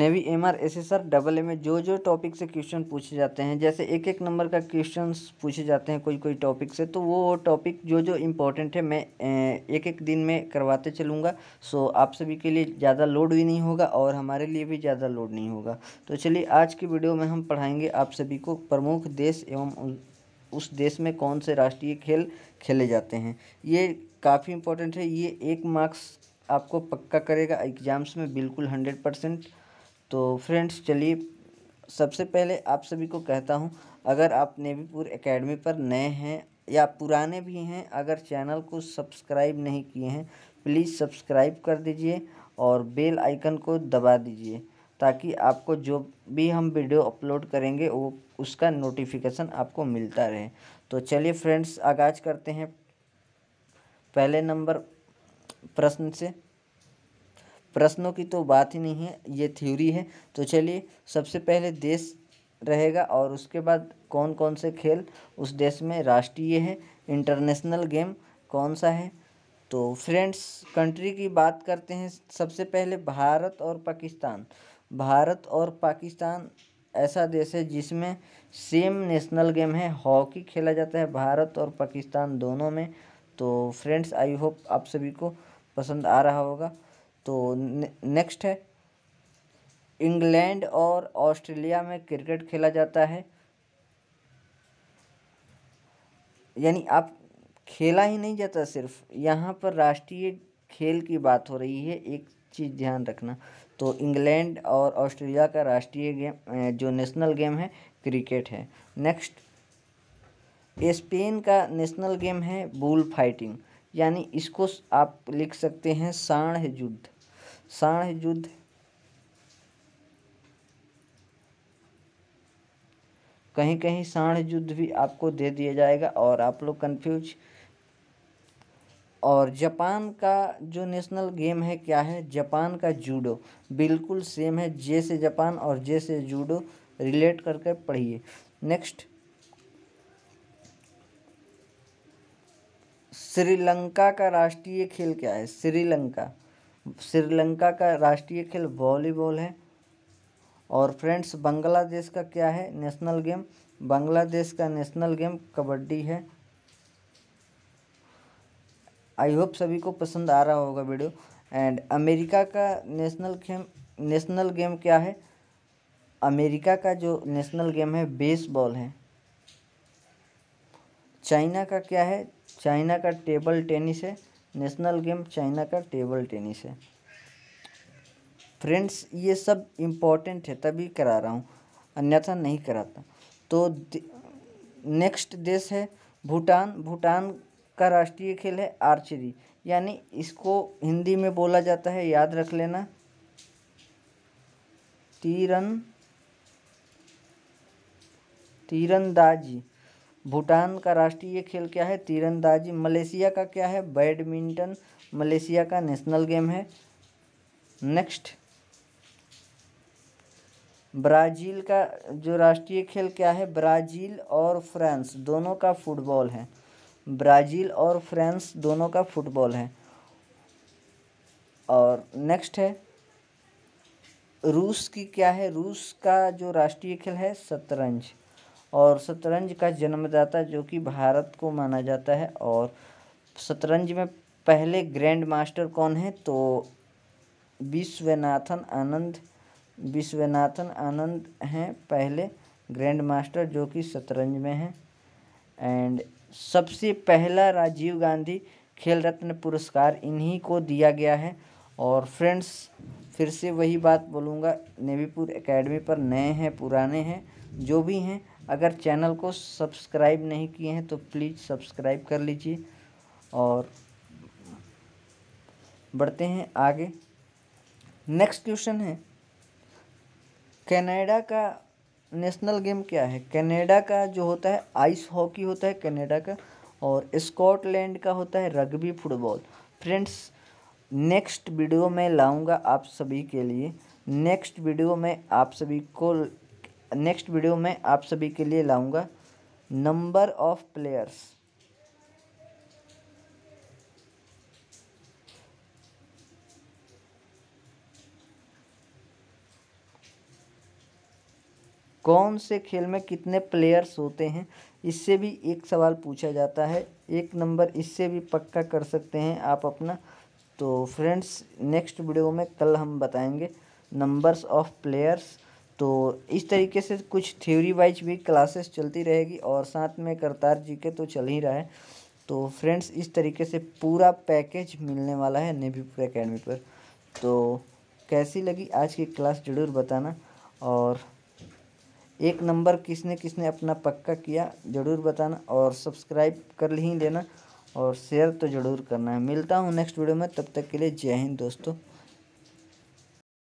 navy M R S S R double A जो जो topic से क्वेश्चन पूछे जाते हैं जैसे एक एक नंबर का क्वेश्चन पूछे जाते हैं कोई कोई टॉपिक से तो वो टॉपिक जो जो इम्पोर्टेंट है मैं एक एक दिन में करवाते चलूँगा सो आप सभी के लिए ज़्यादा लोड भी नहीं होगा और हमारे लिए भी ज़्यादा लोड नहीं होगा तो चलिए आज की वीडियो में हम पढ़ाएंगे आप सभी को प्रमुख देश एवं उस देश में कौन से राष्ट्रीय खेल खेले जाते हैं ये काफ़ी इम्पोर्टेंट है ये एक मार्क्स आपको पक्का करेगा एग्ज़ाम्स में बिल्कुल हंड्रेड परसेंट तो फ्रेंड्स चलिए सबसे पहले आप सभी को कहता हूँ अगर आप नेवीपुर एकेडमी पर नए हैं या पुराने भी हैं अगर चैनल को सब्सक्राइब नहीं किए हैं प्लीज़ सब्सक्राइब कर दीजिए और बेल आइकन को दबा दीजिए ताकि आपको जो भी हम वीडियो अपलोड करेंगे वो उसका नोटिफिकेशन आपको मिलता रहे तो चलिए फ्रेंड्स आगाज़ करते हैं पहले नंबर प्रश्न से प्रश्नों की तो बात ही नहीं है ये थ्योरी है तो चलिए सबसे पहले देश रहेगा और उसके बाद कौन कौन से खेल उस देश में राष्ट्रीय है इंटरनेशनल गेम कौन सा है तो फ्रेंड्स कंट्री की बात करते हैं सबसे पहले भारत और पाकिस्तान भारत और पाकिस्तान ऐसा देश है जिसमें सेम नेशनल गेम है हॉकी खेला जाता है भारत और पाकिस्तान दोनों में तो फ्रेंड्स आई होप आप सभी को पसंद आ रहा होगा तो नेक्स्ट है इंग्लैंड और ऑस्ट्रेलिया में क्रिकेट खेला जाता है यानी आप खेला ही नहीं जाता सिर्फ यहाँ पर राष्ट्रीय खेल की बात हो रही है एक चीज़ ध्यान रखना तो इंग्लैंड और ऑस्ट्रेलिया का राष्ट्रीय गेम जो नेशनल गेम है क्रिकेट है नेक्स्ट स्पेन का नेशनल गेम है बुल फाइटिंग यानी इसको आप लिख सकते हैं साण युद्ध साण युद्ध कहीं कहीं साण युद्ध भी आपको दे दिया जाएगा और आप लोग कन्फ्यूज और जापान का जो नेशनल गेम है क्या है जापान का जूडो बिल्कुल सेम है जे से जापान और जे से जूडो रिलेट करके पढ़िए नेक्स्ट श्रीलंका का राष्ट्रीय खेल क्या है श्रीलंका श्रीलंका का राष्ट्रीय खेल वॉलीबॉल है और फ्रेंड्स बांग्लादेश का क्या है नेशनल गेम बांग्लादेश का नेशनल गेम कबड्डी है आई होप सभी को पसंद आ रहा होगा वीडियो एंड अमेरिका का नेशनल गेम नेशनल गेम क्या है अमेरिका का जो नेशनल गेम है बेसबॉल है चाइना का क्या है चाइना का टेबल टेनिस है नेशनल गेम चाइना का टेबल टेनिस है फ्रेंड्स ये सब इम्पोर्टेंट है तभी करा रहा हूँ अन्यथा नहीं कराता तो नेक्स्ट देश है भूटान भूटान का राष्ट्रीय खेल है आर्चरी यानी इसको हिंदी में बोला जाता है याद रख लेना तीरन तीरंदाजी भूटान का राष्ट्रीय खेल क्या है तीरंदाजी मलेशिया का क्या है बैडमिंटन मलेशिया का नेशनल गेम है नेक्स्ट ब्राज़ील का जो राष्ट्रीय खेल क्या है ब्राज़ील और फ्रांस दोनों का फुटबॉल है ब्राज़ील और फ्रांस दोनों का फुटबॉल है और नेक्स्ट है रूस की क्या है रूस का जो राष्ट्रीय खेल है शतरंज और शतरंज का जन्मदाता जो कि भारत को माना जाता है और शतरंज में पहले ग्रैंड मास्टर कौन है तो विश्वनाथन आनंद विश्वनाथन आनंद हैं पहले ग्रैंड मास्टर जो कि शतरंज में हैं एंड सबसे पहला राजीव गांधी खेल रत्न पुरस्कार इन्हीं को दिया गया है और फ्रेंड्स फिर से वही बात बोलूँगा नेवीपुर एकेडमी पर नए हैं पुराने हैं जो भी हैं अगर चैनल को सब्सक्राइब नहीं किए हैं तो प्लीज़ सब्सक्राइब कर लीजिए और बढ़ते हैं आगे नेक्स्ट क्वेश्चन है कनाडा का नेशनल गेम क्या है कनाडा का जो होता है आइस हॉकी होता है कनाडा का और स्कॉटलैंड का होता है rugby football friends next video में लाऊंगा आप सभी के लिए नेक्स्ट वीडियो में आप सभी को नेक्स्ट वीडियो में आप सभी के लिए लाऊंगा नंबर ऑफ प्लेयर्स कौन से खेल में कितने प्लेयर्स होते हैं इससे भी एक सवाल पूछा जाता है एक नंबर इससे भी पक्का कर सकते हैं आप अपना तो फ्रेंड्स नेक्स्ट वीडियो में कल हम बताएंगे नंबर्स ऑफ प्लेयर्स तो इस तरीके से कुछ थ्योरी वाइज भी क्लासेस चलती रहेगी और साथ में करतार जी के तो चल ही रहा है तो फ्रेंड्स इस तरीके से पूरा पैकेज मिलने वाला है नेवीपुर अकेडमी पर तो कैसी लगी आज की क्लास ज़रूर बताना और एक नंबर किसने किसने अपना पक्का किया ज़रूर बताना और सब्सक्राइब कर ही लेना और शेयर तो ज़रूर करना है मिलता हूँ नेक्स्ट वीडियो में तब तक के लिए जय हिंद दोस्तों